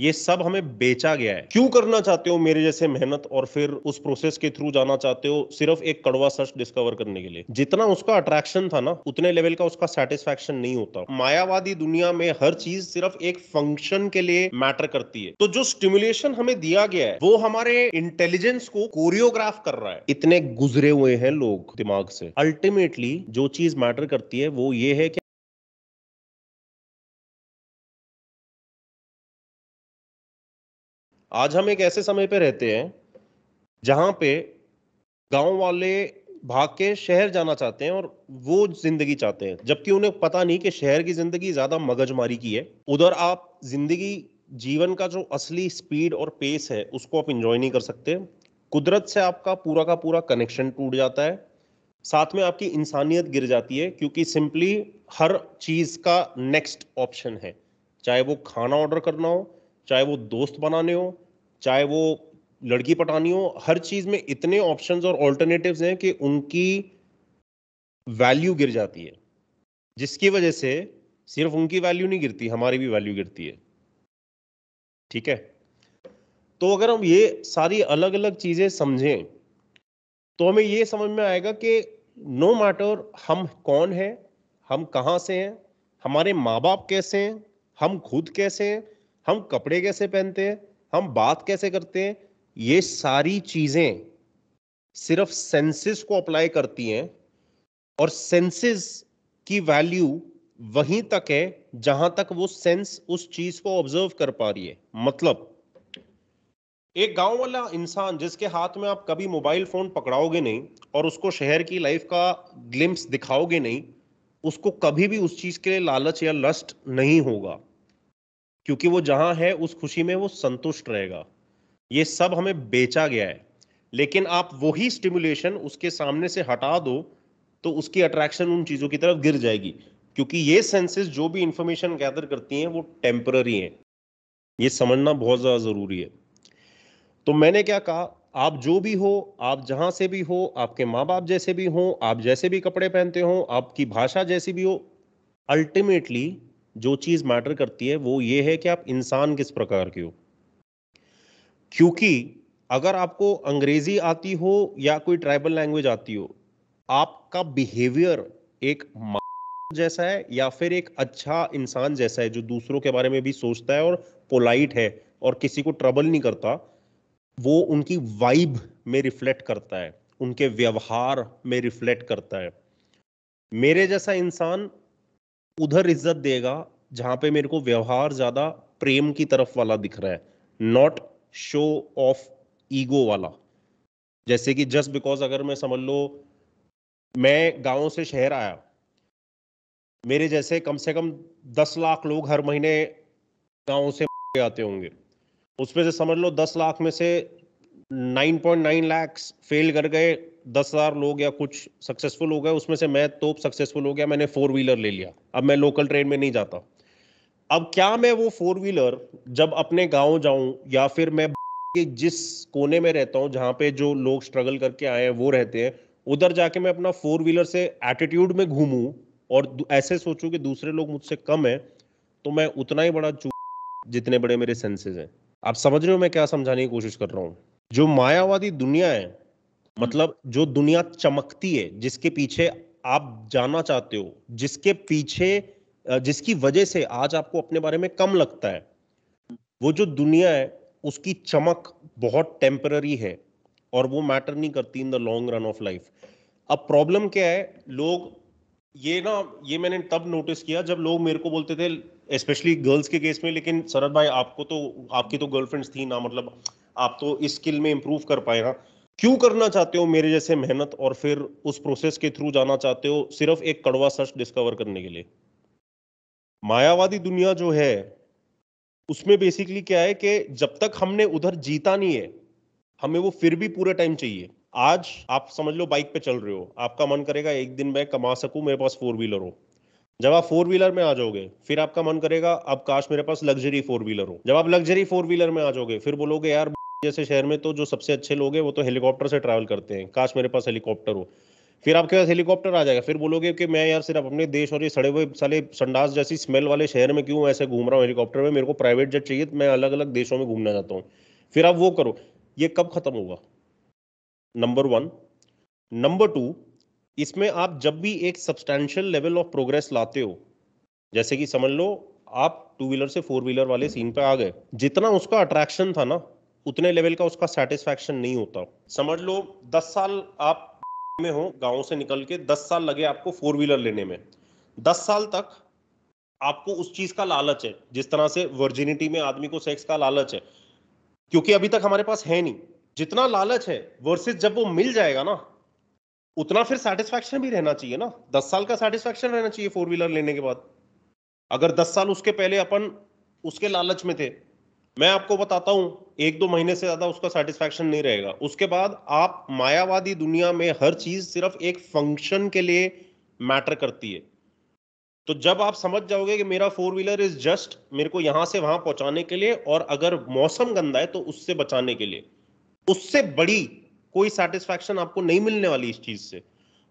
ये सब हमें बेचा गया है क्यों करना चाहते हो मेरे जैसे मेहनत और फिर उस प्रोसेस के थ्रू जाना चाहते हो सिर्फ एक कड़वा सच डिस्कवर करने के लिए जितना उसका अट्रैक्शन था ना उतने लेवल का उसका सेटिस्फेक्शन नहीं होता मायावादी दुनिया में हर चीज सिर्फ एक फंक्शन के लिए मैटर करती है तो जो स्टिमुलेशन हमें दिया गया है वो हमारे इंटेलिजेंस को कोरियोग्राफ कर रहा है इतने गुजरे हुए हैं लोग दिमाग से अल्टीमेटली जो चीज मैटर करती है वो ये है कि आज हम एक ऐसे समय पे रहते हैं जहां पे गांव वाले भाग के शहर जाना चाहते हैं और वो जिंदगी चाहते हैं जबकि उन्हें पता नहीं कि शहर की जिंदगी ज्यादा मगजमारी की है उधर आप जिंदगी जीवन का जो असली स्पीड और पेस है उसको आप इंजॉय नहीं कर सकते कुदरत से आपका पूरा का पूरा कनेक्शन टूट जाता है साथ में आपकी इंसानियत गिर जाती है क्योंकि सिंपली हर चीज़ का नेक्स्ट ऑप्शन है चाहे वो खाना ऑर्डर करना हो चाहे वो दोस्त बनाने हो चाहे वो लड़की पटानी हो हर चीज में इतने ऑप्शंस और ऑल्टरनेटिव्स हैं कि उनकी वैल्यू गिर जाती है जिसकी वजह से सिर्फ उनकी वैल्यू नहीं गिरती हमारी भी वैल्यू गिरती है ठीक है तो अगर हम ये सारी अलग अलग चीजें समझें तो हमें ये समझ में आएगा कि नो मैटर हम कौन हैं हम कहाँ से हैं हमारे माँ बाप कैसे हैं हम खुद कैसे हैं हम कपड़े कैसे पहनते हैं हम बात कैसे करते हैं ये सारी चीजें सिर्फ सेंसेस को अप्लाई करती हैं और सेंसेस की वैल्यू वहीं तक है जहां तक वो सेंस उस चीज को ऑब्जर्व कर पा रही है मतलब एक गांव वाला इंसान जिसके हाथ में आप कभी मोबाइल फोन पकड़ाओगे नहीं और उसको शहर की लाइफ का ग्लिम्स दिखाओगे नहीं उसको कभी भी उस चीज के लिए लालच या लस्ट नहीं होगा क्योंकि वो जहां है उस खुशी में वो संतुष्ट रहेगा ये सब हमें बेचा गया है लेकिन आप वही स्टिमुलेशन उसके सामने से हटा दो तो उसकी अट्रैक्शन उन चीज़ों की तरफ गिर जाएगी क्योंकि ये सेंसेस जो भी इंफॉर्मेशन गैदर करती हैं वो टेम्पररी हैं ये समझना बहुत ज़्यादा ज़रूरी है तो मैंने क्या कहा आप जो भी हो आप जहां से भी हो आपके माँ बाप जैसे भी हो आप जैसे भी कपड़े पहनते हो आपकी भाषा जैसी भी हो अल्टीमेटली जो चीज़ मैटर करती है वो ये है कि आप इंसान किस प्रकार के हो क्योंकि अगर आपको अंग्रेजी आती हो या कोई ट्राइबल लैंग्वेज आती हो आपका बिहेवियर एक जैसा है या फिर एक अच्छा इंसान जैसा है जो दूसरों के बारे में भी सोचता है और पोलाइट है और किसी को ट्रबल नहीं करता वो उनकी वाइब में रिफ्लेक्ट करता है उनके व्यवहार में रिफ्लेक्ट करता है मेरे जैसा इंसान उधर इज्जत देगा जहां पे मेरे को व्यवहार ज्यादा प्रेम की तरफ वाला दिख रहा है नॉट शो ऑफ ईगो वाला जैसे कि जस्ट बिकॉज अगर मैं समझ लो मैं गांव से शहर आया मेरे जैसे कम से कम दस लाख लोग हर महीने गांव से आते होंगे उसमें से समझ लो दस लाख में से 9.9 लाख फेल कर गए दस हजार लोग या कुछ सक्सेसफुल हो गए उसमें से मैं तो सक्सेसफुल हो गया मैंने फोर व्हीलर ले लिया अब मैं लोकल ट्रेन में नहीं जाता अब क्या मैं वो फोर व्हीलर जब अपने गांव जाऊं या फिर मैं के जिस कोने में रहता हूं जहां पे जो लोग स्ट्रगल करके आए हैं वो रहते हैं उधर जाके मैं अपना फोर व्हीलर से एटीट्यूड में घूमू और ऐसे सोचू कि दूसरे लोग मुझसे कम है तो मैं उतना ही बड़ा चू जितने बड़े मेरे सेंसेज हैं आप समझ रहे हो मैं क्या समझाने की कोशिश कर रहा हूँ जो मायावादी दुनिया है मतलब जो दुनिया चमकती है जिसके पीछे आप जाना चाहते हो जिसके पीछे जिसकी वजह से आज आपको अपने बारे में कम लगता है वो जो दुनिया है उसकी चमक बहुत टेम्पररी है और वो मैटर नहीं करती in the long run of life अब प्रॉब्लम क्या है लोग ये ना ये मैंने तब नोटिस किया जब लोग मेरे को बोलते थे स्पेशली गर्ल्स के केस में लेकिन शरद भाई आपको तो आपकी तो गर्लफ्रेंड्स थी ना मतलब आप तो इस स्किल में इम्प्रूव कर पाए हैं क्यों करना चाहते हो मेरे जैसे मेहनत और फिर उस प्रोसेस के थ्रू जाना चाहते हो सिर्फ एक कड़वा सच डिस्कवर करने के लिए मायावादी दुनिया जो है उसमें बेसिकली क्या है कि जब तक हमने उधर जीता नहीं है हमें वो फिर भी पूरे टाइम चाहिए आज आप समझ लो बाइक पे चल रहे हो आपका मन करेगा एक दिन मैं कमा सकूं मेरे पास फोर व्हीलर हो जब आप फोर व्हीलर में आ जाओगे फिर आपका मन करेगा अब काश मेरे पास लग्जरी फोर व्हीलर हो जब आप लग्जरी फोर व्हीलर में आ जाओगे फिर बोलोगे यार जैसे शहर में तो जो सबसे अच्छे लोग हैं वो तो हेलीकॉप्टर से ट्रैवल करते हैं काश मेरे पास हेलीकॉप्टर हो फिर आपके पास हेलीकॉप्टर आ जाएगा फिर बोलोगे कि मैं यार सिर्फ अपने देश और ये सड़े हुए साले संडास जैसी स्मेल वाले शहर में क्यों ऐसे घूम रहा हूँ हेलीकॉप्टर में मेरे को प्राइवेट जेट चाहिए मैं अलग अलग देशों में घूमना चाहता हूँ फिर आप वो करो ये कब खत्म होगा नंबर वन नंबर टू इसमें आप जब भी एक सब्सटैंशियल लेवल ऑफ प्रोग्रेस लाते हो जैसे कि समझ लो आप टू व्हीलर से फोर व्हीलर वाले सीन पे आ गए जितना उसका अट्रैक्शन था ना उतने लेवल का उसका सेटिस्फैक्शन नहीं होता समझ लो दस साल आप में हो गांव से निकल के दस साल लगे आपको फोर व्हीलर लेने में दस साल तक आपको उस चीज का लालच है जिस तरह से वर्जिनिटी में आदमी को सेक्स का लालच है क्योंकि अभी तक हमारे पास है नहीं जितना लालच है वर्सेस जब वो मिल जाएगा ना उतना फिर सेटिस्फैक्शन भी रहना चाहिए ना दस साल का सेटिस्फैक्शन रहना चाहिए फोर व्हीलर लेने के बाद अगर दस साल उसके पहले अपन उसके लालच में थे मैं आपको बताता हूँ एक दो महीने से ज्यादा उसका सेटिस्फेक्शन नहीं रहेगा उसके बाद आप मायावादी दुनिया में हर चीज सिर्फ एक फंक्शन के लिए मैटर करती है तो जब आप समझ जाओगे कि मेरा फोर व्हीलर इज जस्ट मेरे को यहां से वहां पहुंचाने के लिए और अगर मौसम गंदा है तो उससे बचाने के लिए उससे बड़ी कोई सेटिस्फेक्शन आपको नहीं मिलने वाली इस चीज से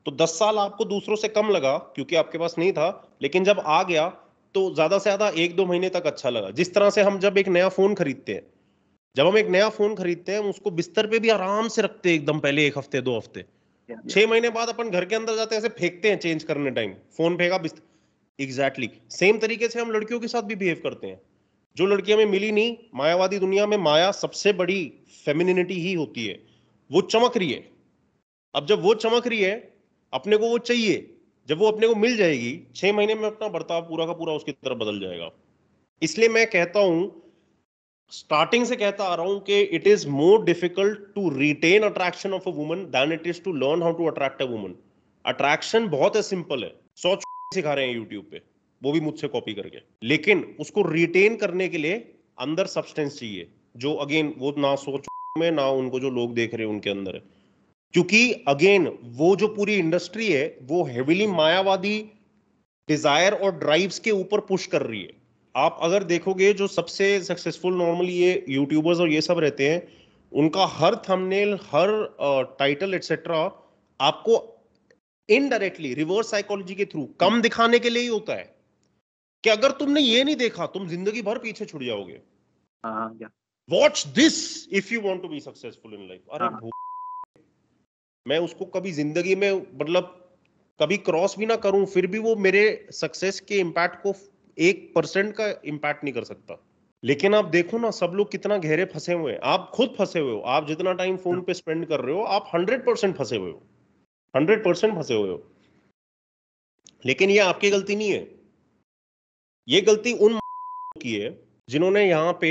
तो दस साल आपको दूसरों से कम लगा क्योंकि आपके पास नहीं था लेकिन जब आ गया तो ज्यादा से ज्यादा एक दो महीने तक अच्छा लगा जिस तरह से हम जब एक नया फोन खरीदते हैं जब हम एक नया फोन खरीदते हैं उसको बिस्तर पे भी आराम से रखते हैं एकदम पहले एक हफ्ते दो हफ्ते छह महीने बाद अपन घर के अंदर जाते हैं ऐसे फेंकते हैं चेंज करने टाइम फोन फेंका बिस्तर एग्जैक्टली सेम तरीके से हम लड़कियों के साथ भी बिहेव करते हैं जो लड़की हमें मिली नहीं मायावादी दुनिया में माया सबसे बड़ी फेमिनिटी ही होती है वो चमक रही है अब जब वो चमक रही है अपने को वो चाहिए जब वो अपने को मिल जाएगी छह महीने में अपना बर्ताव पूरा का पूरा उसकी तरफ बदल जाएगा इसलिए मैं कहता हूं स्टार्टिंग से कहता आ रहा हूं कि it is more difficult to retain attraction of a woman than it is to learn how to attract a woman attraction बहुत है सिंपल है सौ सिखा रहे हैं यूट्यूब पे वो भी मुझसे कॉपी करके लेकिन उसको रिटेन करने के लिए अंदर सब्सटेंस चाहिए जो अगेन वो ना सोच में ना उनको जो लोग देख रहे हैं उनके अंदर है क्योंकि अगेन वो जो पूरी इंडस्ट्री है वो हेविली मायावादी डिजायर और ड्राइव्स के ऊपर पुश कर रही है आप अगर देखोगे जो सबसे सक्सेसफुल नॉर्मली ये यूट्यूबर्स और ये सब रहते हैं उनका हर थंबनेल हर टाइटल एटसेट्रा आपको इनडायरेक्टली रिवर्स साइकोलॉजी के थ्रू कम दिखाने के लिए ही होता है कि अगर तुमने ये नहीं देखा तुम जिंदगी भर पीछे छुड़ जाओगे watch this if you want to be successful in life अरे हाँ। मैं उसको कभी जिंदगी में मतलब कभी क्रॉस भी ना करूं फिर भी वो मेरे सक्सेस के इम्पैक्ट को एक परसेंट का इम्पैक्ट नहीं कर सकता लेकिन आप देखो ना सब लोग कितना गहरे फंसे हुए हैं आप खुद फंसे हुए हो आप जितना टाइम फोन पे स्पेंड कर रहे हो आप हंड्रेड परसेंट फंसे हुए हो हंड्रेड परसेंट फंसे हुए हो लेकिन ये आपकी गलती नहीं है ये गलती उन की है जिन्होंने यहाँ पे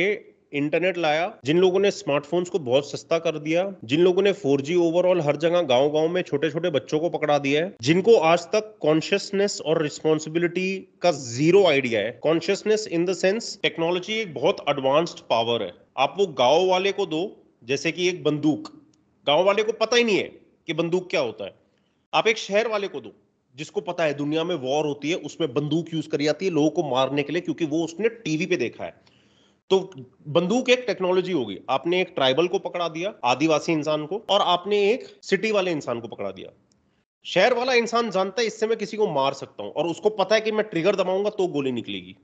इंटरनेट लाया जिन लोगों ने स्मार्टफोन्स को बहुत सस्ता कर दिया जिन लोगों ने 4G ओवरऑल हर जगह गांव गांव में छोटे छोटे बच्चों को पकड़ा दिया है जिनको आज तक कॉन्शियसनेस और रिस्पॉन्सिबिलिटी का जीरो आइडिया है consciousness in the sense technology एक बहुत एडवांस्ड पावर है आप वो गाँव वाले को दो जैसे कि एक बंदूक गाँव वाले को पता ही नहीं है कि बंदूक क्या होता है आप एक शहर वाले को दो जिसको पता है दुनिया में वॉर होती है उसमें बंदूक यूज करी जाती है लोगों को मारने के लिए क्योंकि वो उसने टीवी पे देखा है तो बंदूक एक टेक्नोलॉजी होगी आपने एक ट्राइबल को पकड़ा दिया आदिवासी इंसान को और आपने एक सिटी वाले इंसान को पकड़ा दिया शहर वाला इंसान जानता है इससे मैं किसी को मार सकता हूं और उसको पता है कि मैं ट्रिगर दबाऊंगा तो गोली निकलेगी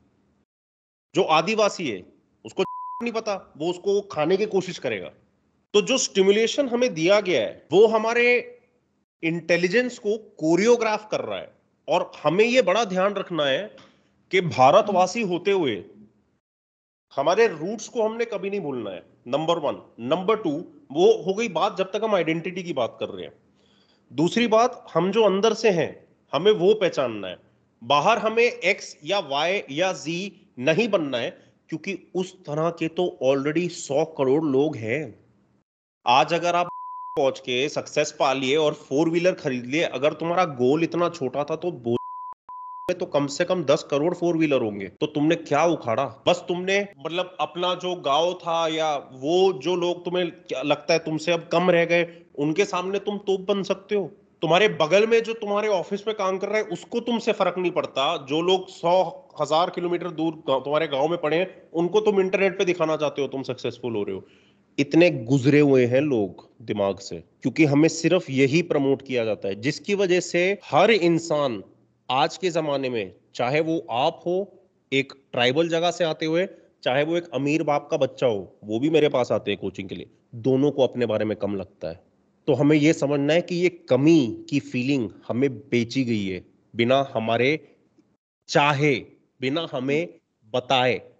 जो आदिवासी है उसको नहीं पता वो उसको खाने की कोशिश करेगा तो जो स्टिमुलेशन हमें दिया गया है वो हमारे इंटेलिजेंस को कोरियोग्राफ कर रहा है और हमें ये बड़ा ध्यान रखना है कि भारतवासी होते हुए हमारे रूट्स को हमने कभी नहीं भूलना है नंबर वन नंबर टू वो हो गई बात जब तक हम आइडेंटिटी की बात कर रहे हैं दूसरी बात हम जो अंदर से हैं हमें वो पहचानना है बाहर हमें एक्स या वाई या जी नहीं बनना है क्योंकि उस तरह के तो ऑलरेडी सौ करोड़ लोग हैं आज अगर आप पहुंच के सक्सेस पा लिए और फोर व्हीलर खरीद लिए अगर तुम्हारा गोल इतना छोटा था तो तो कम से कम दस करोड़ फोर व्हीलर होंगे तो तुमने क्या उखाड़ा बस तुमने मतलब अपना जो गांव था या वो जो लोग तुम्हें लगता है तुमसे अब कम रह गए उनके सामने तुम तोप बन सकते हो तुम्हारे बगल में जो तुम्हारे ऑफिस में काम कर रहा है उसको तुमसे फर्क नहीं पड़ता जो लोग सौ हजार किलोमीटर दूर तुम्हारे गांव में पड़े हैं उनको तुम इंटरनेट पे दिखाना चाहते हो तुम सक्सेसफुल हो रहे हो इतने गुजरे हुए हैं लोग दिमाग से क्योंकि हमें सिर्फ यही प्रमोट किया जाता है जिसकी वजह से हर इंसान आज के ज़माने में चाहे वो आप हो एक ट्राइबल जगह से आते हुए चाहे वो एक अमीर बाप का बच्चा हो वो भी मेरे पास आते हैं कोचिंग के लिए दोनों को अपने बारे में कम लगता है तो हमें ये समझना है कि ये कमी की फीलिंग हमें बेची गई है बिना हमारे चाहे बिना हमें बताए